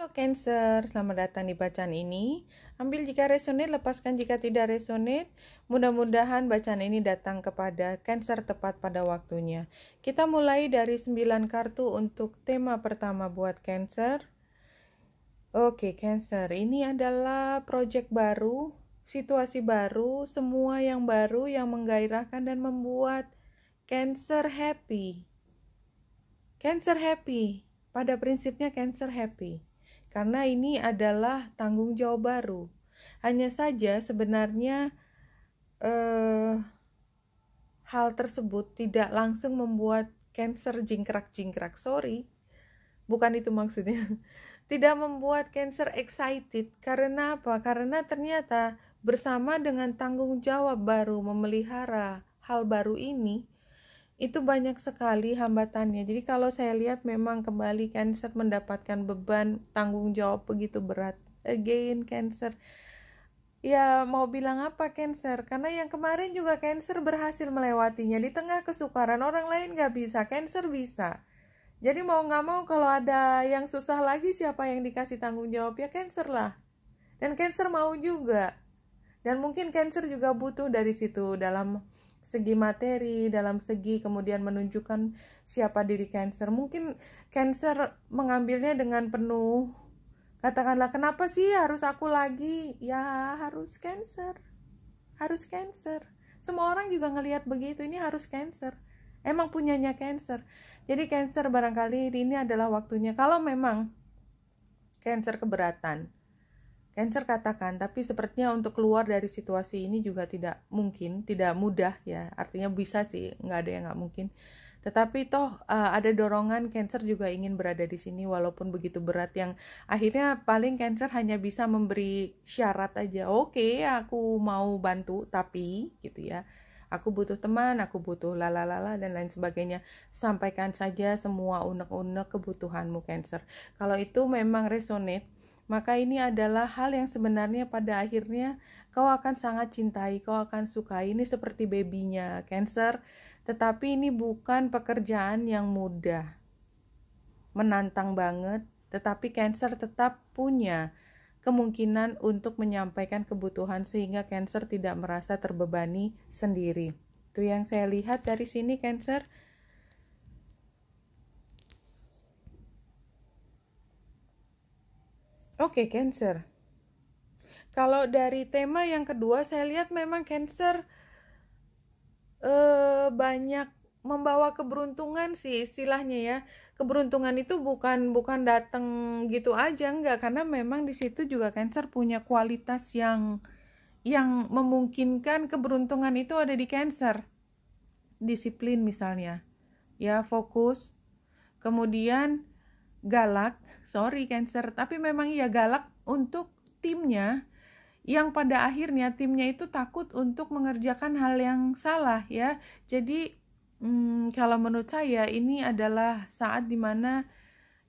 Halo Cancer, selamat datang di bacaan ini. Ambil jika resonate, lepaskan jika tidak resonate. Mudah-mudahan bacaan ini datang kepada Cancer tepat pada waktunya. Kita mulai dari 9 kartu untuk tema pertama buat Cancer. Oke, Cancer, ini adalah project baru, situasi baru, semua yang baru yang menggairahkan dan membuat Cancer happy. Cancer happy. Pada prinsipnya Cancer happy karena ini adalah tanggung jawab baru. Hanya saja sebenarnya eh, hal tersebut tidak langsung membuat cancer jingkrak-jingkrak, sorry. Bukan itu maksudnya. Tidak membuat cancer excited karena apa? Karena ternyata bersama dengan tanggung jawab baru memelihara hal baru ini, itu banyak sekali hambatannya. Jadi kalau saya lihat memang kembali Cancer mendapatkan beban tanggung jawab begitu berat. Again Cancer. Ya mau bilang apa Cancer? Karena yang kemarin juga Cancer berhasil melewatinya di tengah kesukaran orang lain gak bisa, Cancer bisa. Jadi mau gak mau kalau ada yang susah lagi siapa yang dikasih tanggung jawab ya Cancer lah. Dan Cancer mau juga. Dan mungkin Cancer juga butuh dari situ dalam segi materi, dalam segi kemudian menunjukkan siapa diri Cancer. Mungkin Cancer mengambilnya dengan penuh katakanlah kenapa sih harus aku lagi? Ya harus Cancer. Harus Cancer. Semua orang juga ngelihat begitu, ini harus Cancer. Emang punyanya Cancer. Jadi Cancer barangkali ini adalah waktunya kalau memang Cancer keberatan Cancer katakan, tapi sepertinya untuk keluar dari situasi ini juga tidak mungkin, tidak mudah ya. Artinya bisa sih, nggak ada yang nggak mungkin. Tetapi toh uh, ada dorongan Cancer juga ingin berada di sini walaupun begitu berat yang akhirnya paling Cancer hanya bisa memberi syarat aja. Oke, okay, aku mau bantu tapi gitu ya. Aku butuh teman, aku butuh lalalala dan lain sebagainya. Sampaikan saja semua unek-unek kebutuhanmu Cancer. Kalau itu memang resonate maka ini adalah hal yang sebenarnya pada akhirnya kau akan sangat cintai, kau akan suka Ini seperti babynya Cancer, tetapi ini bukan pekerjaan yang mudah. Menantang banget, tetapi Cancer tetap punya kemungkinan untuk menyampaikan kebutuhan sehingga Cancer tidak merasa terbebani sendiri. Itu yang saya lihat dari sini Cancer. Oke, okay, Cancer. Kalau dari tema yang kedua, saya lihat memang Cancer eh, banyak membawa keberuntungan sih istilahnya ya. Keberuntungan itu bukan bukan datang gitu aja enggak karena memang di situ juga Cancer punya kualitas yang yang memungkinkan keberuntungan itu ada di Cancer. Disiplin misalnya. Ya, fokus. Kemudian galak, sorry Cancer, tapi memang ia galak untuk timnya yang pada akhirnya timnya itu takut untuk mengerjakan hal yang salah ya. Jadi hmm, kalau menurut saya ini adalah saat dimana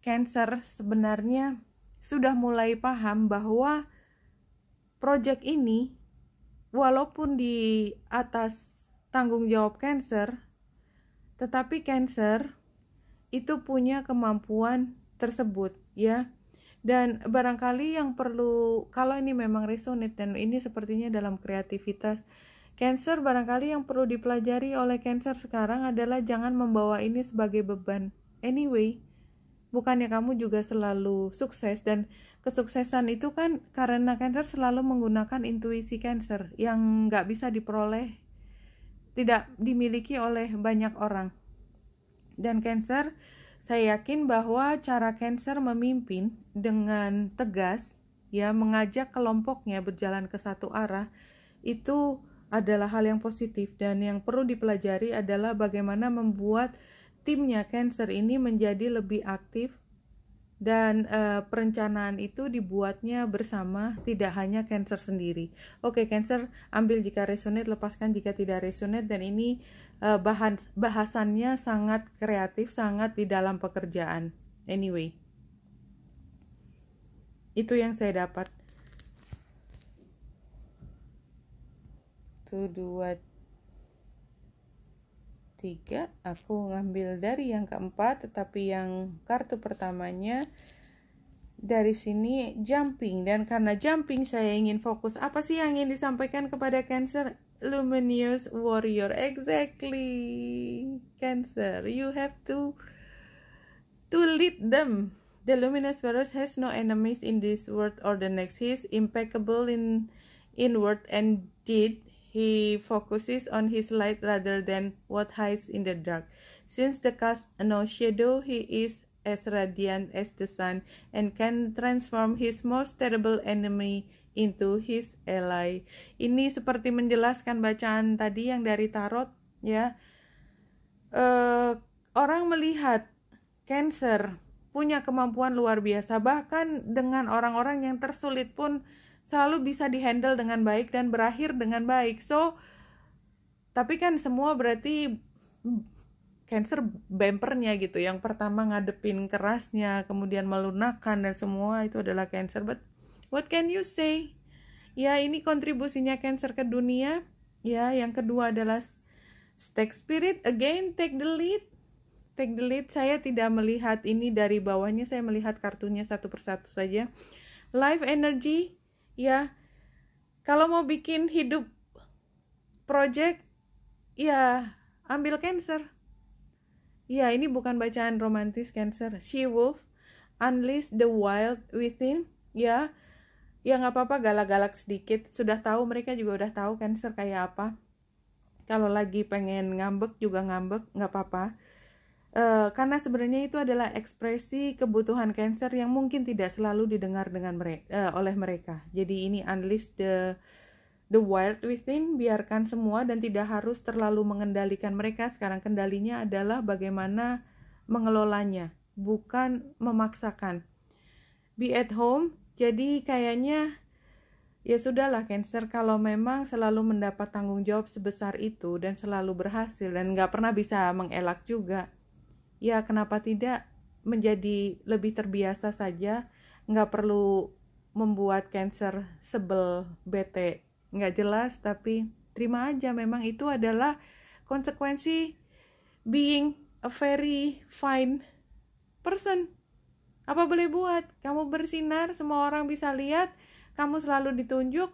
Cancer sebenarnya sudah mulai paham bahwa proyek ini walaupun di atas tanggung jawab Cancer, tetapi Cancer itu punya kemampuan tersebut ya dan barangkali yang perlu kalau ini memang resonate dan ini sepertinya dalam kreativitas Cancer barangkali yang perlu dipelajari oleh Cancer sekarang adalah jangan membawa ini sebagai beban. Anyway, bukannya kamu juga selalu sukses dan kesuksesan itu kan karena Cancer selalu menggunakan intuisi Cancer yang nggak bisa diperoleh, tidak dimiliki oleh banyak orang dan Cancer, saya yakin bahwa cara Cancer memimpin dengan tegas, ya mengajak kelompoknya berjalan ke satu arah itu adalah hal yang positif dan yang perlu dipelajari adalah bagaimana membuat timnya Cancer ini menjadi lebih aktif dan uh, perencanaan itu dibuatnya bersama tidak hanya cancer sendiri. Oke, okay, cancer ambil jika resonate, lepaskan jika tidak resonate dan ini uh, bahan bahasannya sangat kreatif, sangat di dalam pekerjaan. Anyway. Itu yang saya dapat. Tuh dua tiga aku ngambil dari yang keempat tetapi yang kartu pertamanya dari sini jumping dan karena jumping saya ingin fokus apa sih yang ingin disampaikan kepada cancer luminous warrior exactly cancer you have to to lead them the luminous warrior has no enemies in this world or the next he is impeccable in inward and deed he focuses on his light rather than what hides in the dark. Since the cast no shadow, he is as radiant as the sun and can transform his most terrible enemy into his ally. Ini seperti menjelaskan bacaan tadi yang dari tarot ya. Uh, orang melihat Cancer punya kemampuan luar biasa bahkan dengan orang-orang yang tersulit pun selalu bisa dihandle dengan baik dan berakhir dengan baik. So, tapi kan semua berarti cancer bempernya gitu. Yang pertama ngadepin kerasnya, kemudian melunakkan dan semua itu adalah cancer. But what can you say? Ya, ini kontribusinya cancer ke dunia. Ya, yang kedua adalah stake spirit again take the lead. Take the lead. Saya tidak melihat ini dari bawahnya, saya melihat kartunya satu persatu saja. Life energy ya kalau mau bikin hidup project ya ambil cancer ya ini bukan bacaan romantis cancer she wolf unleash the wild within ya ya nggak apa-apa galak-galak sedikit sudah tahu mereka juga udah tahu cancer kayak apa kalau lagi pengen ngambek juga ngambek nggak apa-apa Eh, karena sebenarnya itu adalah ekspresi kebutuhan cancer yang mungkin tidak selalu didengar dengan mereka, uh, eh, oleh mereka. Jadi ini unleash the the wild within, biarkan semua dan tidak harus terlalu mengendalikan mereka. Sekarang kendalinya adalah bagaimana mengelolanya, bukan memaksakan. Be at home, jadi kayaknya ya sudahlah cancer kalau memang selalu mendapat tanggung jawab sebesar itu dan selalu berhasil dan nggak pernah bisa mengelak juga ya kenapa tidak menjadi lebih terbiasa saja nggak perlu membuat cancer sebel bete nggak jelas tapi terima aja memang itu adalah konsekuensi being a very fine person apa boleh buat kamu bersinar semua orang bisa lihat kamu selalu ditunjuk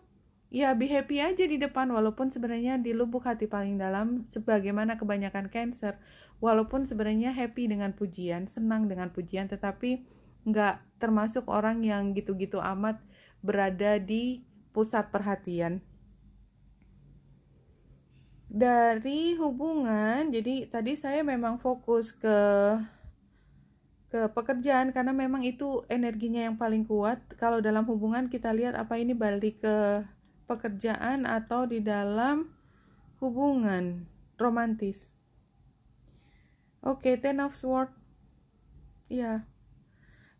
ya be happy aja di depan walaupun sebenarnya di lubuk hati paling dalam sebagaimana kebanyakan cancer walaupun sebenarnya happy dengan pujian senang dengan pujian tetapi nggak termasuk orang yang gitu-gitu amat berada di pusat perhatian dari hubungan jadi tadi saya memang fokus ke ke pekerjaan karena memang itu energinya yang paling kuat kalau dalam hubungan kita lihat apa ini balik ke pekerjaan atau di dalam hubungan romantis. Oke, okay, Ten of Swords. Ya. Yeah.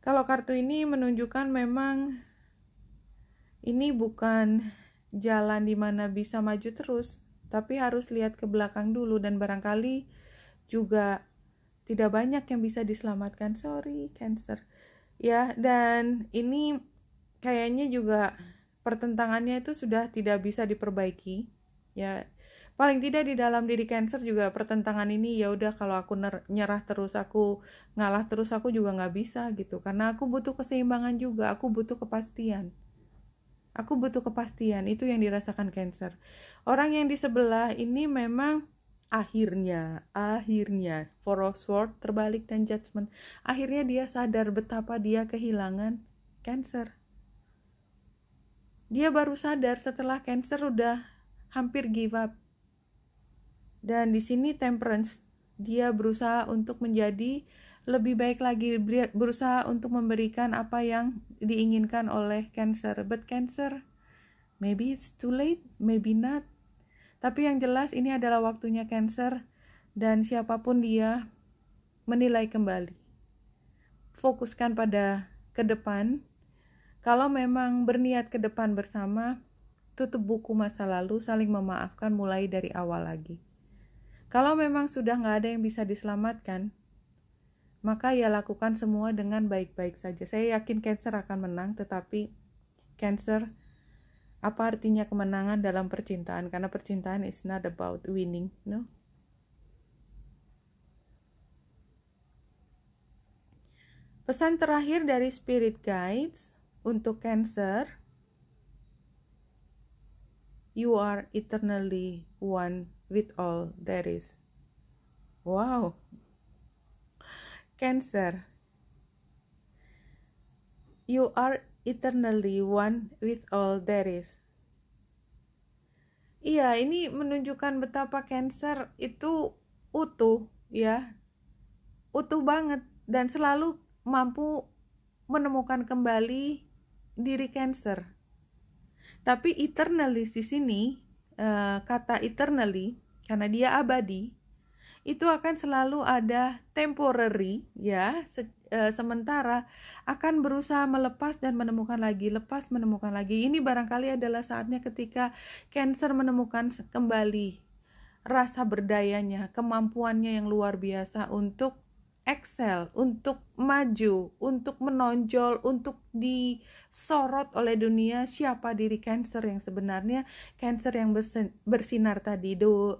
Kalau kartu ini menunjukkan memang ini bukan jalan di mana bisa maju terus, tapi harus lihat ke belakang dulu dan barangkali juga tidak banyak yang bisa diselamatkan. Sorry, Cancer. Ya, dan ini kayaknya juga pertentangannya itu sudah tidak bisa diperbaiki ya paling tidak di dalam diri cancer juga pertentangan ini ya udah kalau aku nyerah terus aku ngalah terus aku juga nggak bisa gitu karena aku butuh keseimbangan juga aku butuh kepastian aku butuh kepastian itu yang dirasakan cancer orang yang di sebelah ini memang akhirnya akhirnya for of sword terbalik dan judgment akhirnya dia sadar betapa dia kehilangan cancer dia baru sadar setelah cancer udah hampir give up. Dan di sini temperance, dia berusaha untuk menjadi lebih baik lagi, berusaha untuk memberikan apa yang diinginkan oleh cancer. But cancer, maybe it's too late, maybe not. Tapi yang jelas ini adalah waktunya cancer dan siapapun dia menilai kembali. Fokuskan pada ke depan kalau memang berniat ke depan bersama, tutup buku masa lalu, saling memaafkan mulai dari awal lagi. Kalau memang sudah nggak ada yang bisa diselamatkan, maka ya lakukan semua dengan baik-baik saja. Saya yakin Cancer akan menang, tetapi Cancer, apa artinya kemenangan dalam percintaan? Karena percintaan is not about winning, no? Pesan terakhir dari Spirit Guides, untuk Cancer, you are eternally one with all there is. Wow. Cancer, you are eternally one with all there is. Iya, ini menunjukkan betapa Cancer itu utuh, ya. Utuh banget dan selalu mampu menemukan kembali diri Cancer. Tapi eternally di sini eh, kata eternally karena dia abadi itu akan selalu ada temporary ya se e, sementara akan berusaha melepas dan menemukan lagi lepas menemukan lagi ini barangkali adalah saatnya ketika cancer menemukan kembali rasa berdayanya kemampuannya yang luar biasa untuk excel, untuk maju, untuk menonjol, untuk disorot oleh dunia siapa diri Cancer yang sebenarnya, Cancer yang bersinar tadi, the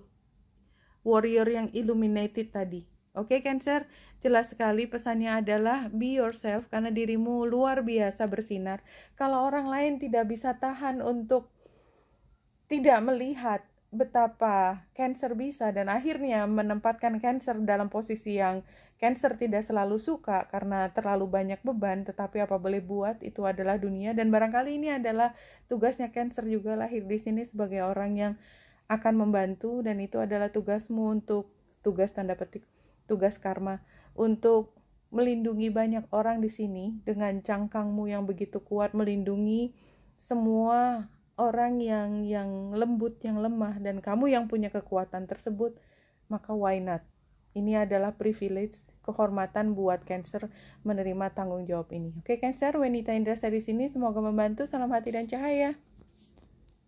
warrior yang illuminated tadi. Oke okay, Cancer, jelas sekali pesannya adalah be yourself karena dirimu luar biasa bersinar. Kalau orang lain tidak bisa tahan untuk tidak melihat betapa cancer bisa dan akhirnya menempatkan cancer dalam posisi yang cancer tidak selalu suka karena terlalu banyak beban tetapi apa boleh buat itu adalah dunia dan barangkali ini adalah tugasnya cancer juga lahir di sini sebagai orang yang akan membantu dan itu adalah tugasmu untuk tugas tanda petik tugas karma untuk melindungi banyak orang di sini dengan cangkangmu yang begitu kuat melindungi semua orang yang yang lembut, yang lemah dan kamu yang punya kekuatan tersebut, maka why not? Ini adalah privilege, kehormatan buat Cancer menerima tanggung jawab ini. Oke Cancer, Wenita Indra dari sini semoga membantu. Salam hati dan cahaya.